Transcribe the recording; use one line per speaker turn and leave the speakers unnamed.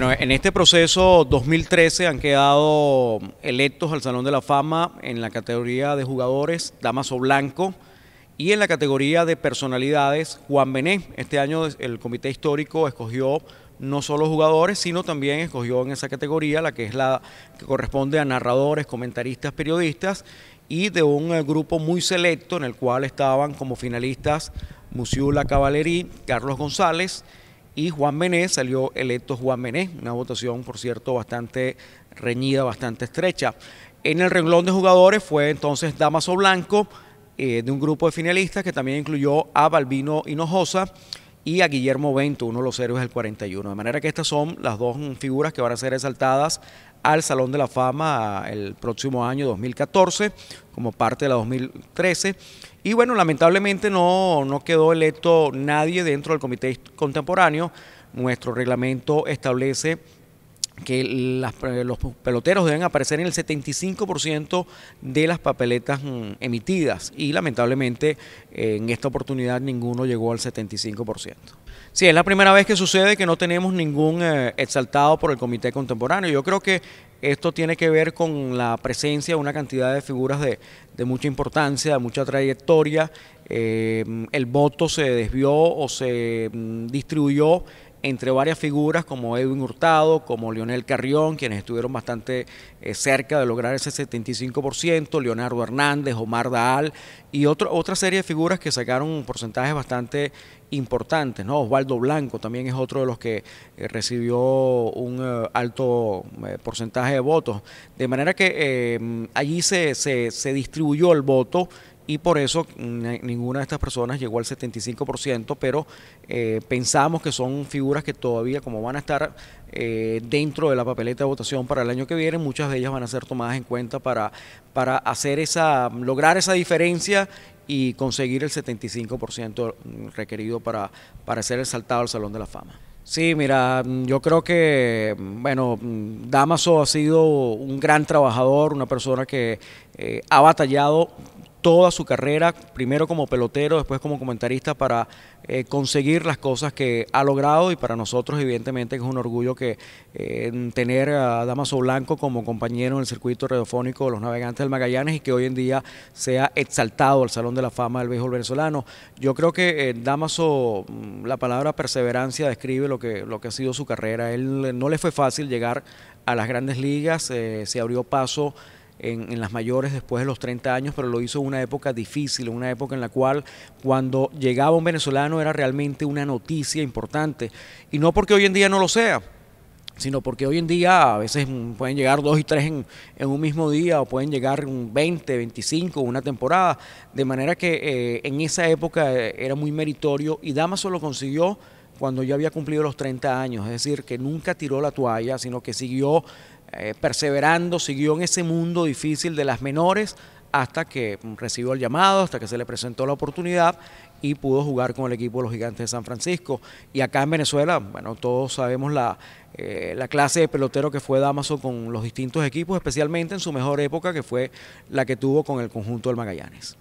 Bueno, en este proceso 2013 han quedado electos al Salón de la Fama en la categoría de jugadores Damaso Blanco y en la categoría de personalidades Juan Bené. Este año el comité histórico escogió no solo jugadores, sino también escogió en esa categoría la que es la que corresponde a narradores, comentaristas, periodistas y de un eh, grupo muy selecto en el cual estaban como finalistas Musiula Cavalerí, Carlos González, y Juan Mené salió electo Juan Mené, una votación, por cierto, bastante reñida, bastante estrecha. En el renglón de jugadores fue entonces Damaso Blanco, eh, de un grupo de finalistas que también incluyó a Balbino Hinojosa y a Guillermo Bento, uno de los héroes del 41. De manera que estas son las dos figuras que van a ser exaltadas al Salón de la Fama el próximo año 2014 como parte de la 2013. Y bueno, lamentablemente no, no quedó electo nadie dentro del Comité Contemporáneo. Nuestro reglamento establece que los peloteros deben aparecer en el 75% de las papeletas mm, emitidas y lamentablemente eh, en esta oportunidad ninguno llegó al 75%. Sí, es la primera vez que sucede que no tenemos ningún eh, exaltado por el Comité Contemporáneo. Yo creo que esto tiene que ver con la presencia de una cantidad de figuras de, de mucha importancia, de mucha trayectoria. Eh, mm, el voto se desvió o se mm, distribuyó entre varias figuras como Edwin Hurtado, como Lionel Carrión, quienes estuvieron bastante eh, cerca de lograr ese 75%, Leonardo Hernández, Omar Daal y otra serie de figuras que sacaron un porcentaje bastante importante. ¿no? Osvaldo Blanco también es otro de los que eh, recibió un eh, alto porcentaje de votos. De manera que allí se, se, se distribuyó el voto y por eso ninguna de estas personas llegó al 75%, pero eh, pensamos que son figuras que todavía, como van a estar eh, dentro de la papeleta de votación para el año que viene, muchas de ellas van a ser tomadas en cuenta para, para hacer esa, lograr esa diferencia y conseguir el 75% requerido para, para ser el saltado al Salón de la Fama. Sí, mira, yo creo que, bueno, Damaso ha sido un gran trabajador, una persona que eh, ha batallado toda su carrera, primero como pelotero, después como comentarista, para eh, conseguir las cosas que ha logrado y para nosotros evidentemente es un orgullo que eh, tener a Damaso Blanco como compañero en el circuito radiofónico de los navegantes del Magallanes y que hoy en día sea exaltado al Salón de la Fama del Béisbol venezolano. Yo creo que eh, Damaso, mm, la palabra perseverancia describe lo que, lo que ha sido su carrera. Él no le fue fácil llegar a las grandes ligas, se abrió paso en, las mayores después de los 30 años, pero lo hizo en una época difícil, una época en la cual cuando llegaba un venezolano era realmente una noticia importante. Y no porque hoy en día no lo sea, sino porque hoy en día a veces mm, pueden llegar dos y tres en, un mismo día o pueden llegar un 20, 25, una temporada. De manera que eh, en esa época eh, era muy meritorio y Damaso lo consiguió cuando ya había cumplido los 30 años, es decir, que nunca tiró la toalla, sino que siguió eh, perseverando, siguió en ese mundo difícil de las menores hasta que recibió el llamado, hasta que se le presentó la oportunidad y pudo jugar con el equipo de los Gigantes de San Francisco. Y acá en Venezuela, bueno, todos sabemos la, eh, la clase de pelotero que fue Damaso con los distintos equipos, especialmente en su mejor época, que fue la que tuvo con el conjunto del Magallanes.